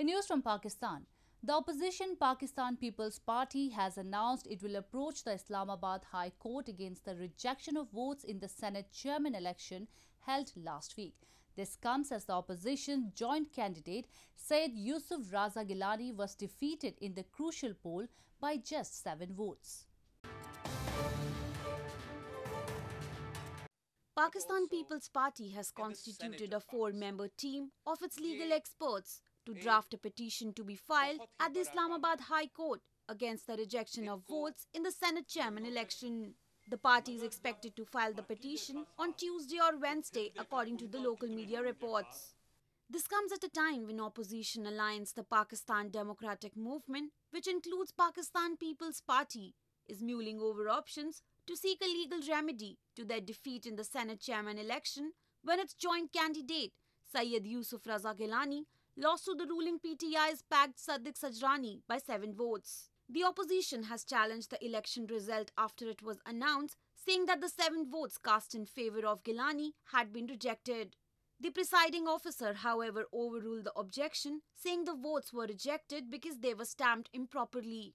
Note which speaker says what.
Speaker 1: In news from Pakistan, the opposition Pakistan People's Party has announced it will approach the Islamabad High Court against the rejection of votes in the Senate chairman election held last week. This comes as the opposition joint candidate Syed Yusuf Raza Gilani was defeated in the crucial poll by just seven votes. Pakistan
Speaker 2: People's Party has constituted a four-member team of its legal experts to eh? draft a petition to be filed at the Islamabad High Court against the rejection of votes in the Senate chairman election. The party is expected to file the petition on Tuesday or Wednesday, according to the local media reports. This comes at a time when opposition alliance the Pakistan Democratic Movement, which includes Pakistan People's Party, is mulling over options to seek a legal remedy to their defeat in the Senate chairman election when its joint candidate, Syed Yusuf Raza Gilani, lost to the ruling PTI's packed Sadiq Sajrani by seven votes. The opposition has challenged the election result after it was announced, saying that the seven votes cast in favour of Gilani had been rejected. The presiding officer, however, overruled the objection, saying the votes were rejected because they were stamped improperly.